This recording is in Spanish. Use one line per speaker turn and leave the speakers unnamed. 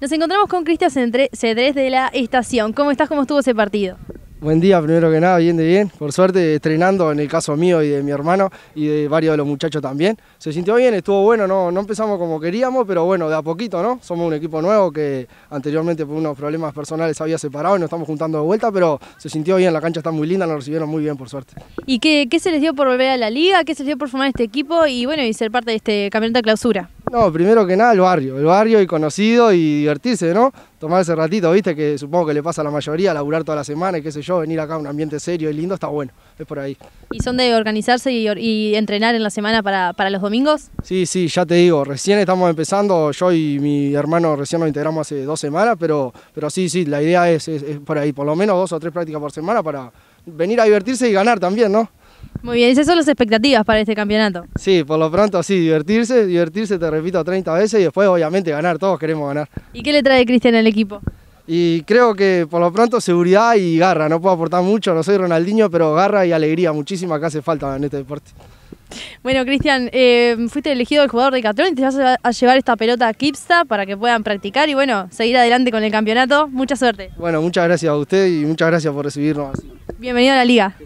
Nos encontramos con Cristian Cedrés de la estación. ¿Cómo estás? ¿Cómo estuvo ese partido?
Buen día, primero que nada, bien de bien. Por suerte, estrenando en el caso mío y de mi hermano y de varios de los muchachos también. Se sintió bien, estuvo bueno, no, no empezamos como queríamos, pero bueno, de a poquito, ¿no? Somos un equipo nuevo que anteriormente por unos problemas personales había separado y nos estamos juntando de vuelta, pero se sintió bien, la cancha está muy linda, nos recibieron muy bien, por suerte.
¿Y qué, se les dio por volver a la liga? ¿Qué se les dio por formar este equipo y bueno, y ser parte de este campeonato de clausura?
No, primero que nada el barrio, el barrio y conocido y divertirse, ¿no? Tomar ese ratito, viste, que supongo que le pasa a la mayoría, laburar toda la semana y qué sé yo, venir acá a un ambiente serio y lindo, está bueno, es por ahí.
¿Y son de organizarse y, entrenar en la semana para, los domingos?
Sí, sí, ya te digo, recién estamos empezando, yo y mi hermano recién nos integramos hace dos semanas, pero, pero sí, sí, la idea es por ahí, por lo menos dos o tres prácticas por semana para venir a divertirse y ganar también, ¿no?
Muy bien, esas son las expectativas para este campeonato.
Sí, por lo pronto sí, divertirse, divertirse, te repito, 30 veces y después obviamente ganar, todos queremos ganar.
¿Y qué le trae Cristian al equipo?
Y creo que por lo pronto seguridad y garra, no puedo aportar mucho, no soy Ronaldinho, pero garra y alegría muchísima que hace falta en este deporte.
Bueno, Cristian, eh, fuiste elegido el jugador de Catrón y te vas a llevar esta pelota a Kipsta para que puedan practicar y bueno, seguir adelante con el campeonato. Mucha suerte.
Bueno, muchas gracias a usted y muchas gracias por recibirnos.
Bienvenido a la liga.